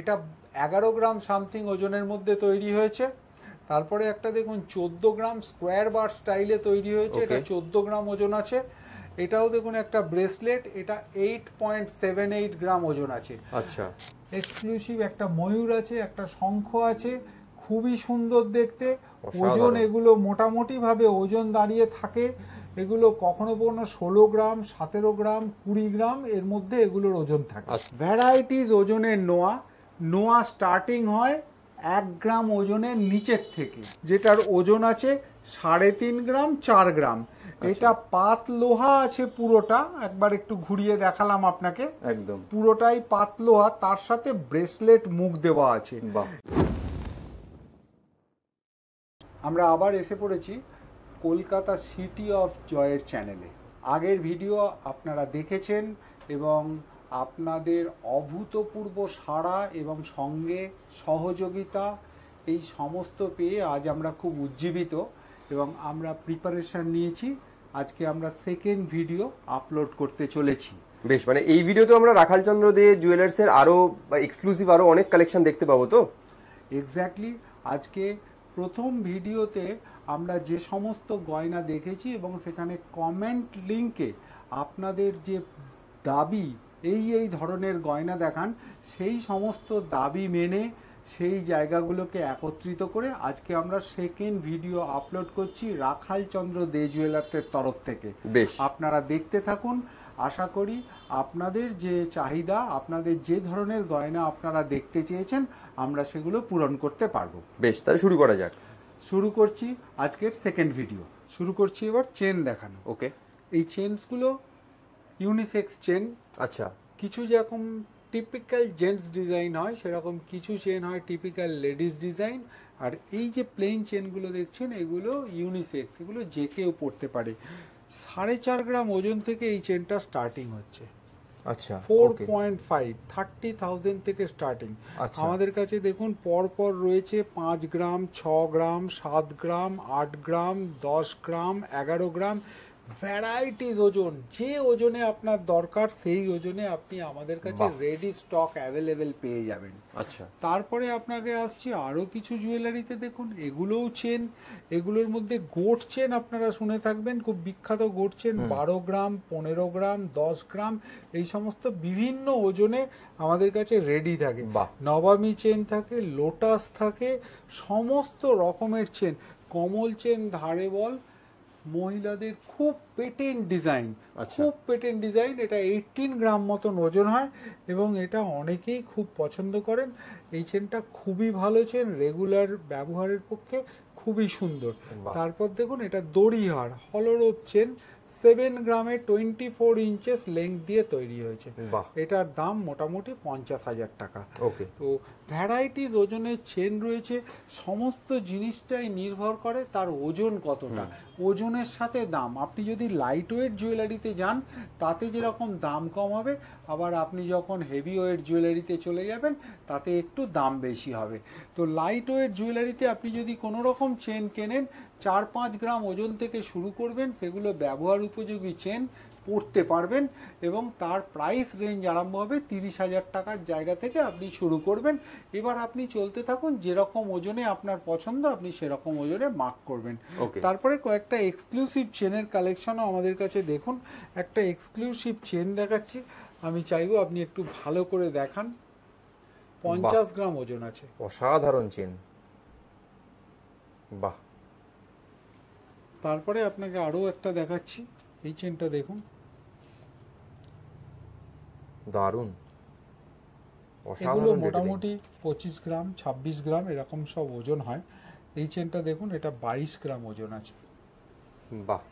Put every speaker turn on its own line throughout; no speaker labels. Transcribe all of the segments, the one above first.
এটা এগারো গ্রাম সামথিং ওজনের মধ্যে তৈরি হয়েছে তারপরে একটা দেখুন চোদ্দ গ্রাম স্কোয়ার বার স্টাইলে তৈরি হয়েছে এটা চোদ্দ গ্রাম ওজন আছে এটাও দেখুন একটা ব্রেসলেট এটা eight point seven eight gram ওজন আছে আচ্ছা এক্সক্লুসিভ একটা ময়ূর আছে একটা শঙ্খ আছে খুবই সুন্দর দেখতে ওজন এগুলো মোটামুটিভাবে ওজন দাঁড়িয়ে থাকে এগুলো কখনো কখনো ষোলো গ্রাম সতেরো গ্রাম কুড়ি গ্রাম এর মধ্যে এগুলোর ওজন থাকে ভ্যারাইটিস আচ্ছা। ওজনের নোয়া নোয়া স্টার্টিং হয় এক গ্রাম ওজনের নিচের থেকে যেটার ওজন আছে সাড়ে তিন গ্রাম চার গ্রাম আচ্ছা। এটা পাত লোহা আছে পুরোটা একবার একটু ঘুরিয়ে দেখালাম আপনাকে একদম পুরোটাই পাত লোহা তার সাথে ব্রেসলেট মুখ দেওয়া আছে আমরা আবার এসে পড়েছি কলকাতা সিটি অফ জয়ের চ্যানেলে আগের ভিডিও আপনারা দেখেছেন এবং আপনাদের অভূতপূর্ব সাড়া এবং সঙ্গে সহযোগিতা এই সমস্ত পেয়ে আজ আমরা খুব উজ্জীবিত এবং আমরা প্রিপারেশন নিয়েছি আজকে আমরা সেকেন্ড ভিডিও আপলোড করতে চলেছি বেশ মানে এই ভিডিওতে আমরা রাখালচন্দ্র দে জুয়েলার্সের আরও এক্সক্লুসিভ আরও অনেক কালেকশন দেখতে পাবো তো এক্স্যাক্টলি আজকে প্রথম ভিডিওতে আমরা যে সমস্ত গয়না দেখেছি এবং সেখানে কমেন্ট লিঙ্কে আপনাদের যে দাবি এই এই ধরনের গয়না দেখান সেই সমস্ত দাবি মেনে সেই জায়গাগুলোকে একত্রিত করে আজকে আমরা সেকেন্ড ভিডিও আপলোড করছি রাখাল চন্দ্র দে জুয়েলার্সের তরফ থেকে আপনারা দেখতে থাকুন আশা করি আপনাদের যে চাহিদা আপনাদের যে ধরনের গয়না আপনারা দেখতে চেয়েছেন আমরা সেগুলো পূরণ করতে পারবো বেশ তাহলে শুরু করা যাক শুরু করছি আজকের সেকেন্ড ভিডিও শুরু করছি এবার চেন দেখানো ওকে এই চেনসগুলো ইউনিসেক্স চেন আচ্ছা কিছু যেরকম টিপিক্যাল জেন্টস ডিজাইন হয় সেরকম কিছু চেন হয় টিপিক্যাল লেডিস ডিজাইন আর এই যে প্লেন চেনগুলো দেখছেন এগুলো ইউনিসেক্স এগুলো যে কেউ পড়তে পারে সাড়ে চার গ্রাম ওজন থেকে এই চেনটা স্টার্টিং হচ্ছে আচ্ছা four point five thirty thousand থেকে স্টার্টিং আচ্ছা। আমাদের কাছে দেখুন পরপর রয়েছে পাঁচ গ্রাম ছ গ্রাম সাত গ্রাম আট গ্রাম দশ গ্রাম এগারো গ্রাম ভ্যারাইটিস ওজন যে ওজনে আপনার দরকার সেই ওজনে আপনি আমাদের কাছে রেডি স্টক অ্যাভেলেবেল পেয়ে যাবেন আচ্ছা তারপরে আপনাকে আসছে আরও কিছু জুয়েলারিতে দেখুন এগুলোও চেন এগুলোর মধ্যে গোট চেন আপনারা শুনে থাকবেন খুব বিখ্যাত গোট চেন বারো গ্রাম পনেরো গ্রাম দশ গ্রাম এই সমস্ত বিভিন্ন ওজনে আমাদের কাছে রেডি থাকে নবামী চেন থাকে লোটাস থাকে সমস্ত রকমের চেন কমল চেন ধারে বল মহিলাদের খুব পেটেন্ট আচ্ছা। ডিজাইন খুব পেটেন্ট ডিজাইন এটা এইটিন গ্রাম মতন ওজন হয় এবং এটা অনেকেই খুব পছন্দ করেন এই চেনটা খুবই ভালো চেন রেগুলার ব্যবহারের পক্ষে খুবই সুন্দর তারপর দেখুন এটা দড়িহার হলরোপ চেন সেভেন গ্রামে টোয়েন্টি ফোর ইঞ্চেস লেংথ দিয়ে তৈরি হয়েছে এটার দাম মোটামুটি পঞ্চাশ হাজার টাকা তো ভ্যারাইটিস ওজনের চেন রয়েছে সমস্ত জিনিসটাই নির্ভর করে তার ওজন কতটা ওজনের সাথে দাম আপনি যদি লাইট ওয়েট জুয়েলারিতে যান তাতে যেরকম দাম কম হবে আবার আপনি যখন হেভি ওয়েট জুয়েলারিতে চলে যাবেন তাতে একটু দাম বেশি হবে তো লাইট ওয়েট জুয়েলারিতে আপনি যদি কোনো রকম চেন কেনেন চার পাঁচ গ্রাম ওজন থেকে শুরু করবেন সেগুলো ব্যবহার উপযোগী চেন পড়তে পারবেন এবং তার প্রাইস রেঞ্জ আরম্ভ হবে তিরিশ হাজার টাকার জায়গা থেকে আপনি শুরু করবেন এবার আপনি চলতে থাকুন যেরকম ওজনে আপনার পছন্দ আপনি সেরকম ওজনে মার্ক করবেন তারপরে কয়েকটা এক্সক্লুসিভ চেনের কালেকশনও আমাদের কাছে দেখুন একটা এক্সক্লুসিভ চেন দেখাচ্ছি আমি চাইবো আপনি একটু ভালো করে দেখান পঞ্চাশ গ্রাম ওজন আছে অসাধারণ চেন বাহ তারপরে আপনাকে আরও একটা দেখাচ্ছি এই চেনটা দেখুন দারুণ এগুলো মোটামুটি পঁচিশ গ্রাম ছাব্বিশ গ্রাম এরকম সব ওজন হয় এই চেনটা দেখুন এটা বাইশ গ্রাম ওজন আছে বাহ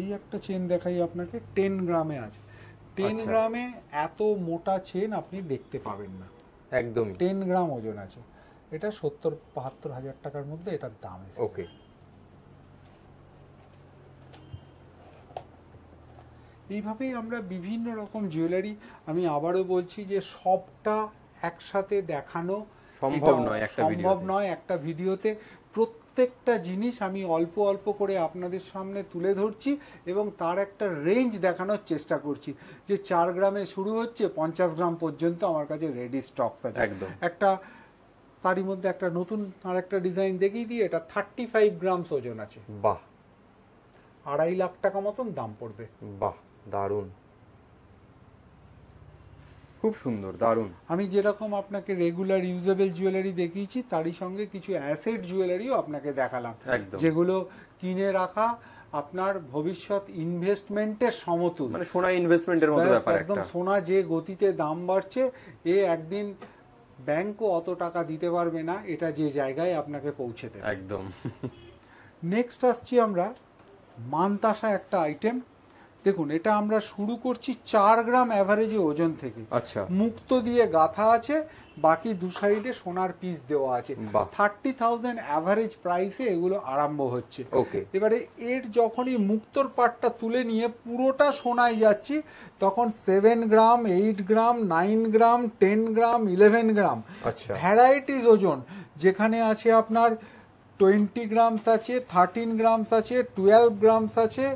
এই একটা চেন দেখাই আপনাকে টেন গ্রামে আছে টেন আচ্ছা। গ্রামে এত মোটা চেন আপনি দেখতে পাবেন না একদম টেন গ্রাম ওজন আছে এটা সত্তর বাহাত্তর হাজার টাকার মধ্যে এটার দাম ওকে এইভাবেই আমরা বিভিন্ন রকম জুয়েলারি আমি আবারও বলছি যে সবটা একসাথে দেখানো সম্ভব নয় একটা সম্ভব নয় একটা ভিডিওতে প্রত্যেকটা জিনিস আমি অল্প অল্প করে আপনাদের সামনে তুলে ধরছি এবং তার একটা রেঞ্জ দেখানোর চেষ্টা করছি যে চার গ্রামে শুরু হচ্ছে পঞ্চাশ গ্রাম পর্যন্ত আমার কাছে রেডি স্টক আছে একদম একটা তারই মধ্যে একটা নতুন আর একটা ডিজাইন দেখিয়ে দিয়ে এটা থার্টি ফাইভ গ্রামস ওজন আছে বাহ আড়াই লাখ টাকা মতন দাম পড়বে বাহ দারুণ খুব সুন্দর দারুণ আমি যেরকম আপনাকে রেগুলার ইউজেবল জুয়েলারি দেখিয়েছি তারই সঙ্গে কিছু অ্যাসেট জুয়েলারিও আপনাকে দেখালাম যেগুলো কিনে রাখা আপনার ভবিষ্যৎ ইনভেস্টমেন্টের সমতুল মানে সোনা ইনভেস্টমেন্টের মতো ব্যাপার একদম সোনা যে গতিতে দাম বাড়ছে এ একদিন ব্যাংকও অত টাকা দিতে পারবে না এটা যে জায়গায় আপনাকে পৌঁছে দেবে একদম নেক্সট আসছি আমরা মানতাসা একটা আইটেম দেখুন এটা আমরা শুরু করছি চার গ্রাম অ্যাভারেজে ওজন থেকে আচ্ছা মুক্ত দিয়ে গাথা আছে বাকি দু সাইডে সোনার পিস দেওয়া আছে থার্টি থাউজেন্ড অ্যাভারেজ প্রাইসে এগুলো আরম্ভ হচ্ছে ওকে এবারে এর যখনই মুক্তর পাটটা তুলে নিয়ে পুরোটা সোনায় যাচ্ছি তখন seven gram eight gram nine gram ten gram eleven gram varieties আচ্ছা। ওজন যেখানে আছে আপনার টোয়েন্টি গ্রামস আছে থার্টিন গ্রামস আছে টুয়েলভ গ্রামস আছে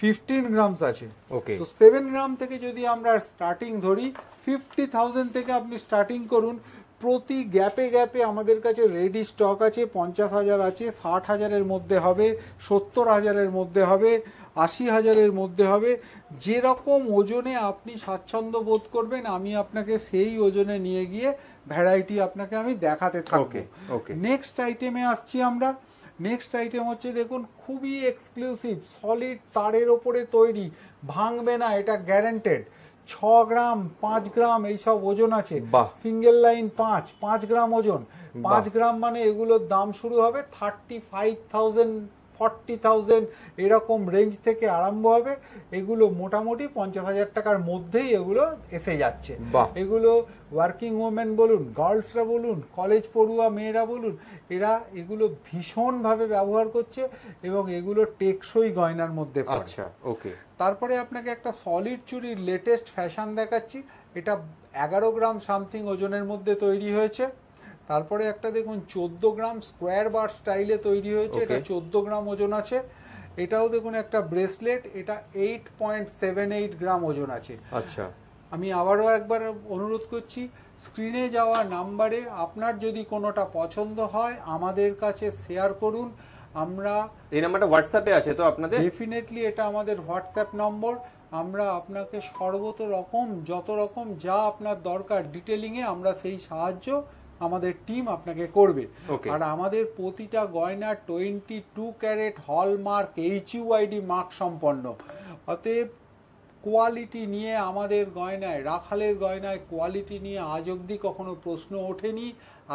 ফিফটিন গ্রামস আছে ওকে তো সেভেন গ্রাম থেকে যদি আমরা স্টার্টিং ধরি ফিফটি থাউজেন্ড থেকে আপনি স্টার্টিং করুন প্রতি গ্যাপে গ্যাপে আমাদের কাছে রেডি স্টক আছে পঞ্চাশ হাজার আছে ষাট হাজারের মধ্যে হবে সত্তর হাজারের মধ্যে হবে আশি হাজারের মধ্যে হবে যেরকম ওজনে আপনি স্বাচ্ছন্দ্য বোধ করবেন আমি আপনাকে সেই ওজনে নিয়ে গিয়ে ভ্যারাইটি আপনাকে আমি দেখাতে থাকবো নেক্সট আইটেমে আসছি আমরা নেক্সট আইটেম হচ্ছে দেখুন খুবই এক্সক্লুসিভ সলিড তারের ওপরে তৈরি ভাঙবে না এটা গ্যারেন্টেড ছ গ্রাম পাঁচ গ্রাম এইসব ওজন আছে সিঙ্গেল লাইন পাঁচ পাঁচ গ্রাম ওজন পাঁচ গ্রাম মানে এগুলোর দাম শুরু হবে thirty five thousand forty thousand এরকম রেঞ্জ থেকে আরম্ভ হবে এগুলো মোটামুটি পঞ্চাশ হাজার টাকার মধ্যেই এগুলো এসে যাচ্ছে এগুলো ওয়ার্কিং ওমেন বলুন গার্লসরা বলুন কলেজ পড়ুয়া মেয়েরা বলুন এরা এগুলো ভীষণভাবে ব্যবহার করছে এবং এগুলো টেকসই গয়নার মধ্যে আচ্ছা ওকে তারপরে আপনাকে একটা সলিড চুরির লেটেস্ট ফ্যাশন দেখাচ্ছি এটা এগারো গ্রাম সামথিং ওজনের মধ্যে তৈরি হয়েছে তারপরে একটা দেখুন চোদ্দ গ্রাম স্কোয়ার বার স্টাইলে তৈরি হয়েছে এটা চোদ্দ গ্রাম ওজন আছে এটাও দেখুন একটা ব্রেসলেট এটা eight point seven eight gram ওজন আছে আচ্ছা আমি আবারও একবার অনুরোধ করছি স্ক্রিনে যাওয়া নাম্বারে আপনার যদি কোনোটা পছন্দ হয় আমাদের কাছে শেয়ার করুন আমরা এই নাম্বারটা হোয়াটসঅ্যাপে আছে তো আপনাদের ডেফিনেটলি এটা আমাদের হোয়াটসঅ্যাপ নম্বর আমরা আপনাকে সর্বত রকম যত রকম যা আপনার দরকার ডিটেলিংয়ে আমরা সেই সাহায্য আমাদের টিম আপনাকে করবে আর আমাদের প্রতিটা গয়না twenty two carat hallmark HUID mark সম্পন্ন অতএব কোয়ালিটি নিয়ে আমাদের গয়নায় রাখালের গয়নায় কোয়ালিটি নিয়ে আজ অবধি কখনো প্রশ্ন ওঠেনি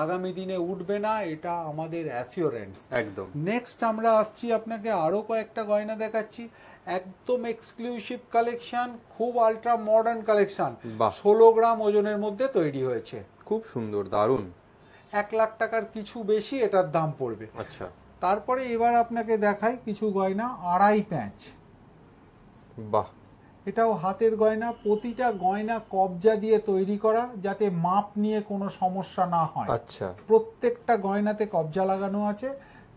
আগামী দিনে উঠবে না এটা আমাদের অ্যাসিওরেন্স একদম নেক্সট আমরা আসছি আপনাকে আরও কয়েকটা গয়না দেখাচ্ছি একদম এক্সক্লুসিভ কালেকশন খুব আলট্রা মডার্ন কালেকশন ষোলো গ্রাম ওজনের মধ্যে তৈরি হয়েছে খুব সুন্দর দারুণ এক লাখ টাকার কিছু বেশি এটার দাম পড়বে আচ্ছা তারপরে এবার আপনাকে দেখাই কিছু গয়না আড়াই প্যাঁচ বাহ এটাও হাতের গয়না প্রতিটা গয়না কবজা দিয়ে তৈরি করা যাতে মাপ নিয়ে কোনো সমস্যা না হয় আচ্ছা প্রত্যেকটা গয়নাতে কবজা লাগানো আছে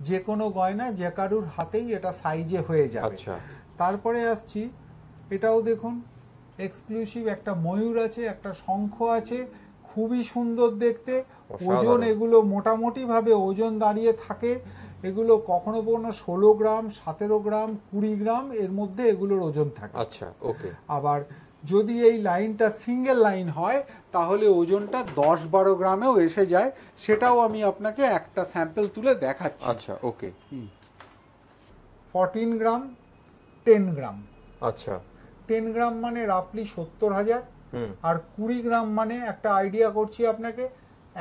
যে কোনো গয়না যে কারুর হাতেই এটা সাইজে হয়ে যাবে আচ্ছা তারপরে আসছি এটাও দেখুন এক্সক্লুসিভ একটা ময়ূর আছে একটা শঙ্খ আছে খুবই সুন্দর দেখতে ওজন এগুলো মোটামুটিভাবে ওজন দাঁড়িয়ে থাকে এগুলো কখনো কখনো ষোলো গ্রাম সতেরো গ্রাম কুড়ি গ্রাম এর মধ্যে এগুলোর ওজন থাকে আচ্ছা ওকে আবার যদি এই লাইনটা সিঙ্গেল লাইন হয় তাহলে ওজনটা দশ বারো গ্রামেও এসে যায় সেটাও আমি আপনাকে একটা স্যাম্পল তুলে দেখাচ্ছি আচ্ছা ওকে ফর্টিন গ্রাম টেন গ্রাম আচ্ছা টেন গ্রাম মানে রাফলি সত্তর হাজার আর কুড়ি গ্রাম মানে একটা আইডিয়া করছি আপনাকে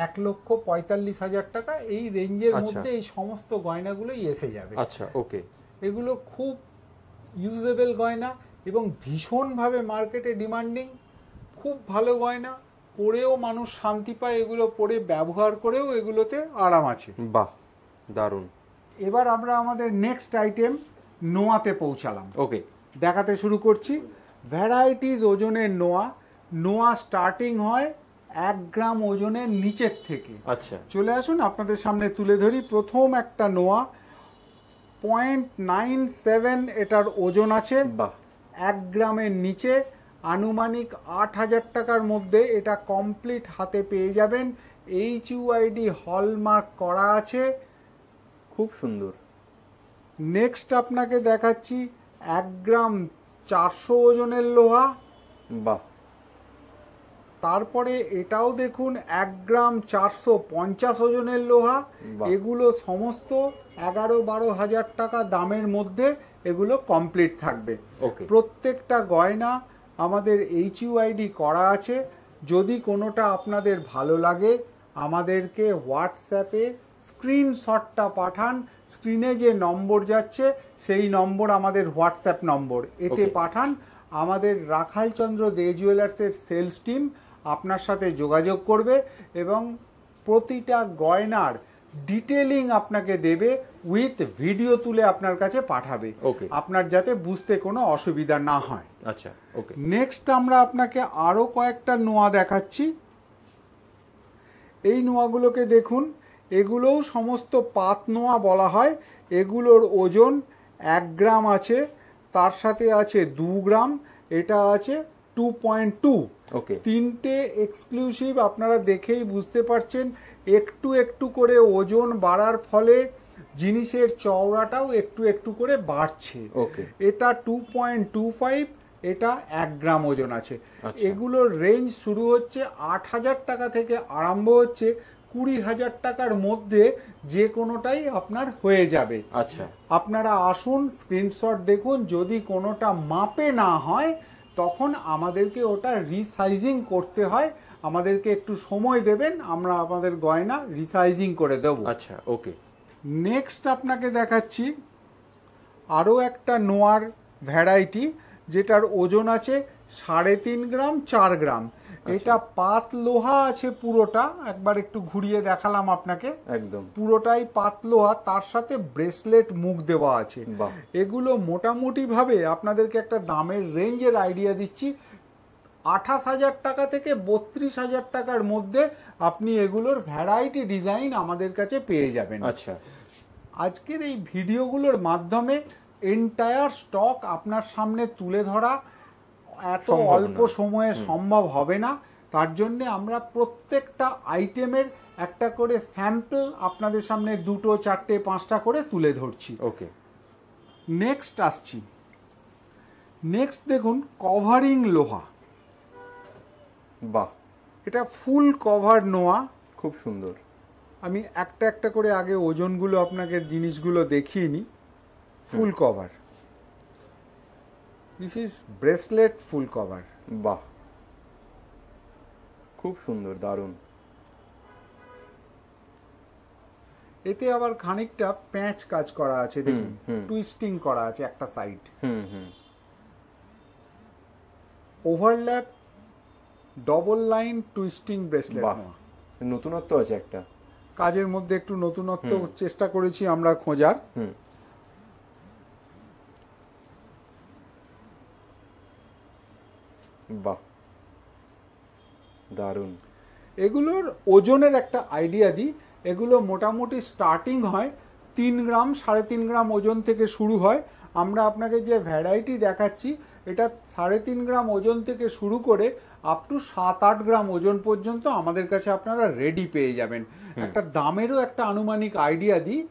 এক লক্ষ পঁয়তাল্লিশ হাজার টাকা এই রেঞ্জের আচ্ছা। মধ্যে এই সমস্ত গয়নাগুলোই এসে যাবে আচ্ছা ওকে এগুলো খুব ইউজেবল গয়না এবং ভীষণভাবে মার্কেটে ডিমান্ডিং খুব ভালো গয়না পরেও মানুষ শান্তি পায় এগুলো পরে ব্যবহার করেও এগুলোতে আরাম আছে বাহ দারুণ এবার আমরা আমাদের নেক্সট আইটেম নোয়াতে পৌঁছালাম ওকে দেখাতে শুরু করছি ভ্যারাইটিস ওজনের নোয়া নোয়া স্টার্টিং হয় এক গ্রাম ওজনের নিচের থেকে আচ্ছা চলে আসুন আপনাদের সামনে তুলে ধরি প্রথম একটা নোয়া পয়েন্ট নাইন সেভেন এটার ওজন আছে এক গ্রামের নিচে আনুমানিক আট হাজার টাকার মধ্যে এটা কমপ্লিট হাতে পেয়ে যাবেন এইচ ইউআইডি হলমার্ক করা আছে খুব সুন্দর নেক্সট আপনাকে দেখাচ্ছি এক গ্রাম চারশো ওজনের লোহা বা তারপরে এটাও দেখুন এক গ্রাম চারশো পঞ্চাশ ওজনের লোহা এগুলো সমস্ত এগারো বারো হাজার টাকা দামের মধ্যে এগুলো কমপ্লিট থাকবে প্রত্যেকটা গয়না আমাদের এইচ ইউআইডি করা আছে যদি কোনোটা আপনাদের ভালো লাগে আমাদেরকে হোয়াটসঅ্যাপে স্ক্রিনশটটা পাঠান স্ক্রিনে যে নম্বর যাচ্ছে সেই নম্বর আমাদের হোয়াটসঅ্যাপ নম্বর এতে পাঠান আমাদের রাখালচন্দ্র দে জুয়েলার্সের সেলস টিম আপনার সাথে যোগাযোগ করবে এবং প্রতিটা গয়নার ডিটেলিং আপনাকে দেবে উইথ ভিডিও তুলে আপনার কাছে পাঠাবে ওকে আপনার যাতে বুঝতে কোনো অসুবিধা না হয় আচ্ছা ওকে নেক্সট আমরা আপনাকে আরও কয়েকটা নোয়া দেখাচ্ছি এই নোয়াগুলোকে দেখুন এগুলোও সমস্ত পাত নোয়া বলা হয় এগুলোর ওজন এক গ্রাম আছে তার সাথে আছে দু গ্রাম এটা আছে টু পয়েন্ট টু ওকে তিনটে এক্সক্লুসিভ আপনারা দেখেই বুঝতে পারছেন একটু একটু করে ওজন বাড়ার ফলে জিনিসের চওড়াটাও একটু একটু করে বাড়ছে ওকে এটা টু পয়েন্ট টু ফাইভ এটা এক গ্রাম ওজন আছে আচ্ছা। এগুলোর রেঞ্জ শুরু হচ্ছে আট হাজার টাকা থেকে আরম্ভ হচ্ছে কুড়ি হাজার টাকার মধ্যে যে কোনোটাই আপনার হয়ে যাবে আচ্ছা আপনারা আসুন স্ক্রিনশট দেখুন যদি কোনোটা মাপে না হয় তখন আমাদেরকে ওটা রিসাইজিং করতে হয় আমাদেরকে একটু সময় দেবেন আমরা আমাদের গয়না রিসাইজিং করে দেবো আচ্ছা ওকে নেক্সট আপনাকে দেখাচ্ছি আরও একটা নোয়ার ভ্যারাইটি যেটার ওজন আছে সাড়ে তিন গ্রাম চার গ্রাম আচ্ছা। এটা পাত লোহা আছে পুরোটা একবার একটু ঘুরিয়ে দেখালাম আপনাকে একদম পুরোটাই পাত লোহা তার সাথে ব্রেসলেট মুখ দেওয়া আছে এগুলো মোটামুটি ভাবে আপনাদেরকে একটা দামের রেঞ্জের আইডিয়া দিচ্ছি আঠাশ হাজার টাকা থেকে বত্রিশ হাজার টাকার মধ্যে আপনি এগুলোর ভ্যারাইটি ডিজাইন আমাদের কাছে পেয়ে যাবেন আচ্ছা আজকের এই ভিডিওগুলোর মাধ্যমে এন্টায়ার স্টক আপনার সামনে তুলে ধরা এত অল্প সময়ে সম্ভব হবে না তার জন্য আমরা প্রত্যেকটা আইটেমের একটা করে স্যাম্পল আপনাদের সামনে দুটো চারটে পাঁচটা করে তুলে ধরছি ওকে নেক্সট আসছি নেক্সট দেখুন কভারিং লোহা বাহ এটা ফুল কভার নোয়া খুব সুন্দর আমি একটা একটা করে আগে ওজনগুলো আপনাকে জিনিসগুলো দেখিয়ে নিই full cover this is bracelet full cover বাহ খুব সুন্দর দারুণ এতে আবার খানিকটা প্যাঁচ কাজ করা আছে দেখুন টুইস্টিং করা আছে একটা side overlap double line twisting bracelet নতুনত্ব আছে একটা কাজের মধ্যে একটু নতুনত্ব চেষ্টা করেছি আমরা খোঁজার হুম দারুণ এগুলোর ওজনের একটা আইডিয়া দিই এগুলো মোটামুটি স্টার্টিং হয় তিন গ্রাম সাড়ে তিন গ্রাম ওজন থেকে শুরু হয় আমরা আপনাকে যে ভ্যারাইটি দেখাচ্ছি এটা সাড়ে তিন গ্রাম ওজন থেকে শুরু করে আপ টু সাত আট গ্রাম ওজন পর্যন্ত আমাদের কাছে আপনারা রেডি পেয়ে যাবেন একটা দামেরও একটা আনুমানিক আইডিয়া দিই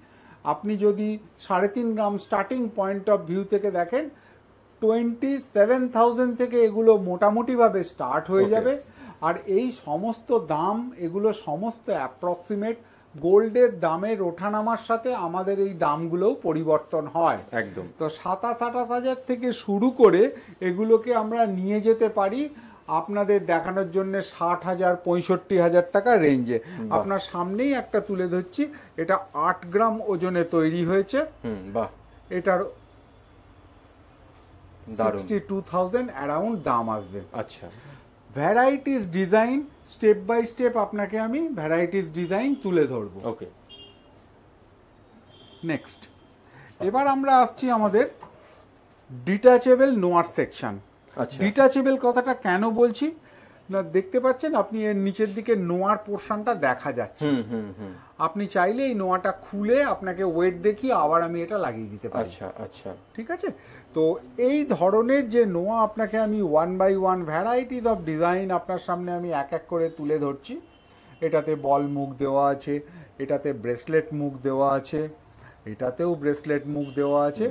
আপনি যদি সাড়ে তিন gram starting point of view থেকে দেখেন টোয়েন্টি সেভেন থাউজেন্ড থেকে এগুলো মোটামুটিভাবে স্টার্ট হয়ে যাবে আর এই সমস্ত দাম এগুলো সমস্ত অ্যাপ্রক্সিমেট গোল্ডের দামের ওঠানামার সাথে আমাদের এই দামগুলোও পরিবর্তন হয় একদম তো সাতাশ আঠাশ হাজার থেকে শুরু করে এগুলোকে আমরা নিয়ে যেতে পারি আপনাদের দেখানোর জন্য ষাট হাজার পঁয়ষট্টি হাজার টাকা রেঞ্জে আপনার সামনেই একটা তুলে ধরছি এটা আট গ্রাম ওজনে তৈরি হয়েছে বাহ এটার সিক্সটি টু থাউজেন্ড অ্যারাউন্ড দাম আসবে আচ্ছা varieties design step by step আপনাকে আমি ভ্যারাইটিস ডিজাইন তুলে ধরবো ওকে নেক্সট এবার আমরা আসছি আমাদের ডিটাচেবল নোয়ার সেকশন ডিটাচেবল কথাটা কেন বলছি না দেখতে পাচ্ছেন আপনি এর নিচের দিকে নোয়ার পোর্শনটা দেখা যাচ্ছে আপনি চাইলে এই নোয়াটা খুলে আপনাকে ওয়েট দেখিয়ে আবার আমি এটা লাগিয়ে দিতে পারি আচ্ছা আচ্ছা ঠিক আছে তো এই ধরনের যে নোয়া আপনাকে আমি one by one varieties of design আপনার সামনে আমি এক এক করে তুলে ধরছি এটাতে বল মুখ দেওয়া আছে এটাতে ব্রেসলেট মুখ দেওয়া আছে এটাতেও ব্রেসলেট মুখ দেওয়া আছে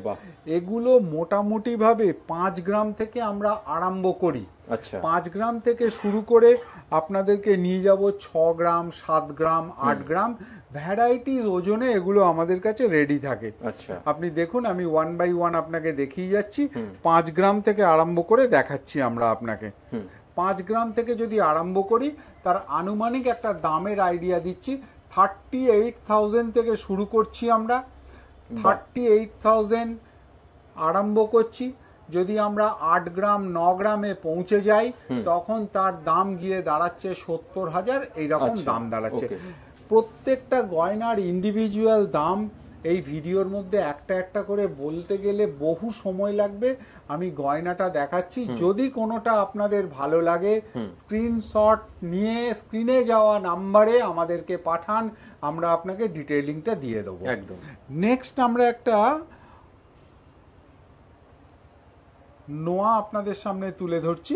এগুলো মোটামুটি ভাবে পাঁচ গ্রাম থেকে আমরা আরম্ভ করি আচ্ছা। পাঁচ গ্রাম থেকে শুরু করে আপনাদেরকে নিয়ে যাব ছ গ্রাম সাত গ্রাম আট গ্রাম ভ্যারাইটিস ওজনে এগুলো আমাদের কাছে রেডি থাকে আচ্ছা। আপনি দেখুন আমি ওয়ান বাই ওয়ান আপনাকে দেখিয়ে যাচ্ছি পাঁচ গ্রাম থেকে আরম্ভ করে দেখাচ্ছি আমরা আপনাকে পাঁচ গ্রাম থেকে যদি আরম্ভ করি তার আনুমানিক একটা দামের আইডিয়া দিচ্ছি থার্টি এইট থাউজেন্ড থেকে শুরু করছি আমরা থার্টি আরম্ভ করছি যদি আমরা আট গ্রাম ন গ্রামে পৌঁছে যাই তখন তার দাম গিয়ে দাঁড়াচ্ছে সত্তর হাজার এইরকম আচ্ছা, দাম দাঁড়াচ্ছে প্রত্যেকটা গয়নার ইন্ডিভিজুয়াল দাম এই ভিডিওর মধ্যে একটা একটা করে বলতে গেলে বহু সময় লাগবে আমি গয়নাটা দেখাচ্ছি যদি কোনোটা আপনাদের ভালো লাগে স্ক্রিনশট নিয়ে স্ক্রিনে যাওয়া নাম্বারে আমাদেরকে পাঠান আমরা আপনাকে ডিটেলিংটা দিয়ে দেবো একদম নেক্সট আমরা একটা নোয়া আপনাদের সামনে তুলে ধরছি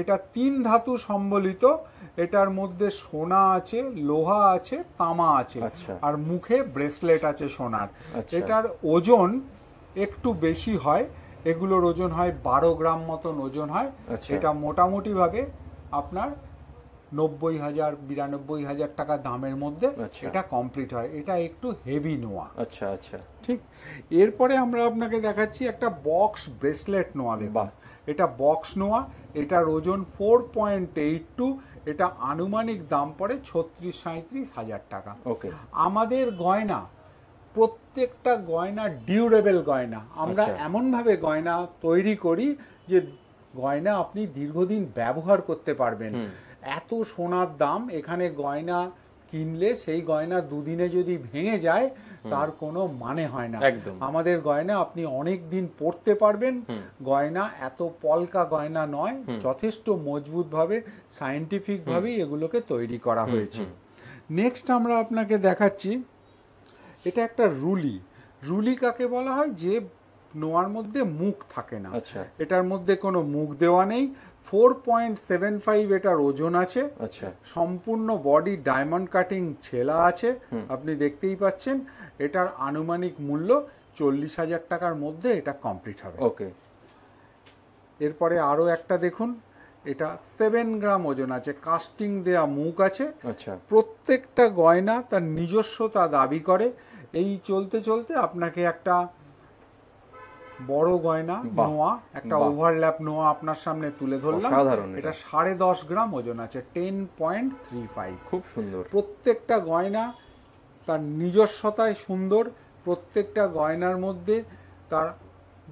এটা তিন ধাতু সম্বলিত এটার মধ্যে সোনা আছে লোহা আছে তামা আছে আচ্ছা। আর মুখে ব্রেসলেট আছে সোনার আচ্ছা। এটার ওজন একটু বেশি হয় এগুলোর ওজন হয় বারো গ্রাম মতন ওজন হয় আচ্ছা। এটা মোটামুটিভাবে আপনার নব্বই হাজার বিরানব্বই হাজার টাকা দামের মধ্যে আচ্ছা। এটা কমপ্লিট হয় এটা একটু হেভি নোয়া আচ্ছা আচ্ছা ঠিক এরপরে আমরা আপনাকে দেখাচ্ছি একটা বক্স ব্রেসলেট নোয়া দেখবা এটা বক্স নোয়া এটার ওজন ফোর পয়েন্ট এইট টু এটা আনুমানিক দাম পড়ে ছত্রিশ সাঁত্রিশ হাজার টাকা ওকে আমাদের গয়না প্রত্যেকটা গয়না ডিউরেবল গয়না আমরা আচ্ছা। এমনভাবে গয়না তৈরি করি যে গয়না আপনি দীর্ঘদিন ব্যবহার করতে পারবেন এত সোনার দাম এখানে গয়না কিনলে সেই গয়না দুদিনে যদি ভেঙে যায় তার কোনো মানে হয় না আমাদের গয়না আপনি অনেক দিন পরতে পারবেন গয়না এত পলকা গয়না নয় যথেষ্ট মজবুতভাবে সায়েন্টিফিকভাবেই এগুলোকে তৈরি করা হয়েছে নেক্সট আমরা আপনাকে দেখাচ্ছি এটা একটা রুলি রুলি কাকে বলা হয় যে নোয়ার মধ্যে মুখ থাকে না আচ্ছা। এটার মধ্যে কোনো মুখ দেওয়া নেই ফোর পয়েন্ট সেভেন ফাইভ এটার ওজন আছে আচ্ছা সম্পূর্ণ বডি ডায়মন্ড কাটিং ছেলা আছে আপনি দেখতেই পাচ্ছেন এটার আনুমানিক মূল্য চল্লিশ হাজার টাকার মধ্যে এটা কমপ্লিট হবে ওকে এরপরে আরও একটা দেখুন এটা সেভেন গ্রাম ওজন আছে কাস্টিং দেয়া মুখ আছে আচ্ছা প্রত্যেকটা গয়না তার নিজস্ব তা দাবি করে এই চলতে চলতে আপনাকে একটা বড় গয়না নোয়া একটা ওভারল্যাপ নোয়া আপনার সামনে তুলে ধরলাম সাধারণ এটা সাড়ে দশ গ্রাম ওজন আছে টেন পয়েন্ট থ্রি ফাইভ খুব সুন্দর প্রত্যেকটা গয়না তার নিজস্বতায় সুন্দর প্রত্যেকটা গয়নার মধ্যে তার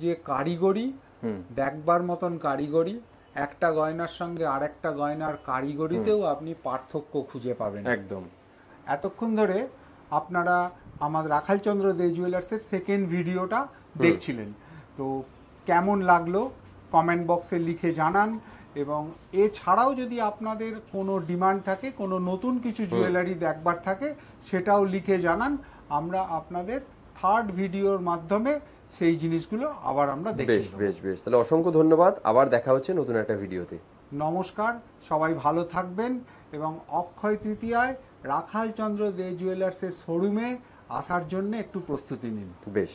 যে কারিগরি দেখবার মতন কারিগরি একটা গয়নার সঙ্গে আর একটা গয়নার কারিগরিতেও আপনি পার্থক্য খুঁজে পাবেন একদম এতক্ষণ ধরে আপনারা আমার রাখালচন্দ্র দে জুয়েলার্সের সেকেন্ড ভিডিওটা দেখছিলেন তো কেমন লাগলো কমেন্ট বক্সে লিখে জানান এবং এছাড়াও যদি আপনাদের কোনো ডিমান্ড থাকে কোনো নতুন কিছু জুয়েলারি দেখবার থাকে সেটাও লিখে জানান আমরা আপনাদের থার্ড ভিডিওর মাধ্যমে সেই জিনিসগুলো আবার আমরা দেখি বেশ বেশ বেশ তাহলে অসংখ্য ধন্যবাদ আবার দেখা হচ্ছে নতুন একটা ভিডিওতে নমস্কার সবাই ভালো থাকবেন এবং অক্ষয় তৃতীয়ায় রাখালচন্দ্র দে জুয়েলার্সের শোরুমে আসার জন্য একটু প্রস্তুতি নিন বেশ